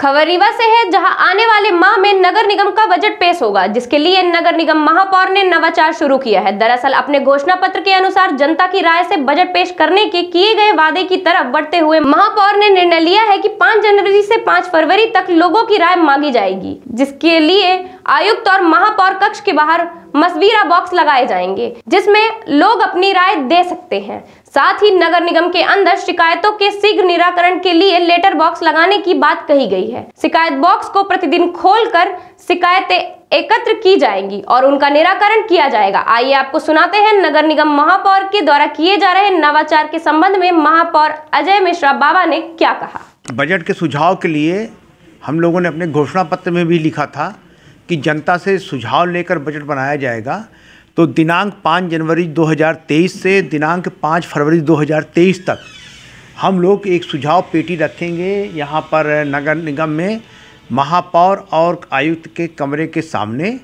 खबर रीवा से है जहां आने वाले माह में नगर निगम का बजट पेश होगा जिसके लिए नगर निगम महापौर ने नवाचार शुरू किया है दरअसल अपने घोषणा पत्र के अनुसार जनता की राय से बजट पेश करने के किए गए वादे की तरफ बढ़ते हुए महापौर ने निर्णय लिया है कि 5 जनवरी से 5 फरवरी तक लोगों की राय मांगी जाएगी जिसके लिए आयुक्त और महापौर कक्ष के बाहर मसवीरा बॉक्स लगाए जाएंगे जिसमें लोग अपनी राय दे सकते हैं साथ ही नगर निगम के अंदर शिकायतों के शीघ्र निराकरण के लिए लेटर बॉक्स लगाने की बात कही गई है शिकायत बॉक्स को प्रतिदिन खोलकर शिकायतें एकत्र की जाएंगी और उनका निराकरण किया जाएगा आइए आपको सुनाते हैं नगर निगम महापौर के द्वारा किए जा रहे नवाचार के संबंध में महापौर अजय मिश्रा बाबा ने क्या कहा बजट के सुझाव के लिए हम लोगों ने अपने घोषणा पत्र में भी लिखा था कि जनता से सुझाव लेकर बजट बनाया जाएगा तो दिनांक 5 जनवरी 2023 से दिनांक 5 फरवरी 2023 तक हम लोग एक सुझाव पेटी रखेंगे यहाँ पर नगर निगम में महापौर और आयुक्त के कमरे के सामने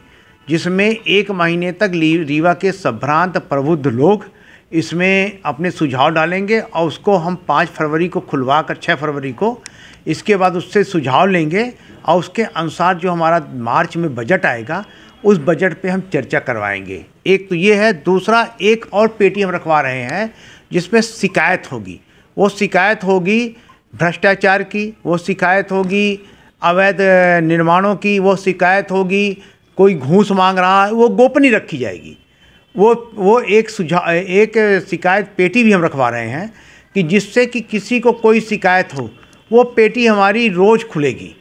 जिसमें एक महीने तक रीवा के संभ्रांत प्रबुद्ध लोग इसमें अपने सुझाव डालेंगे और उसको हम पाँच फरवरी को खुलवा कर छः फरवरी को इसके बाद उससे सुझाव लेंगे और उसके अनुसार जो हमारा मार्च में बजट आएगा उस बजट पे हम चर्चा करवाएंगे एक तो ये है दूसरा एक और पेटी हम रखवा रहे हैं जिसमें शिकायत होगी वो शिकायत होगी भ्रष्टाचार की वो शिकायत होगी अवैध निर्माणों की वो शिकायत होगी कोई घूस मांग रहा है वो गोपनीय रखी जाएगी वो वो एक सुझाव एक शिकायत पेटी भी हम रखवा रहे हैं कि जिससे कि किसी को कोई शिकायत हो वो पेटी हमारी रोज़ खुलेगी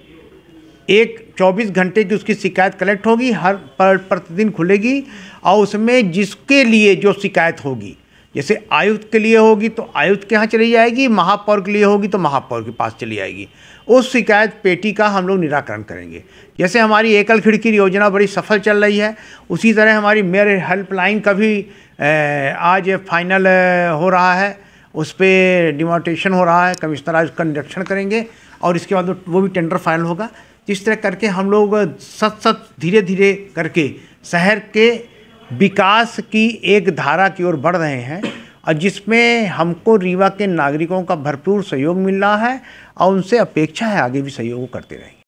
एक 24 घंटे की उसकी शिकायत कलेक्ट होगी हर पर प्रतिदिन खुलेगी और उसमें जिसके लिए जो शिकायत होगी जैसे आयुक्त के लिए होगी तो आयुक्त के यहाँ चली जाएगी महापौर के लिए होगी तो महापौर के पास चली जाएगी उस शिकायत पेटी का हम लोग निराकरण करेंगे जैसे हमारी एकल खिड़की योजना बड़ी सफल चल रही है उसी तरह हमारी मेयर हेल्पलाइन का भी आज फाइनल हो रहा है उस पर डिमोटेशन हो रहा है कमिश्नर आज उसका निरीक्षण करेंगे और इसके बाद वो भी टेंडर फाइनल होगा जिस तरह करके हम लोग सत सत धीरे धीरे करके शहर के विकास की एक धारा की ओर बढ़ रहे हैं और जिसमें हमको रीवा के नागरिकों का भरपूर सहयोग मिल रहा है और उनसे अपेक्षा है आगे भी सहयोग करते रहेंगे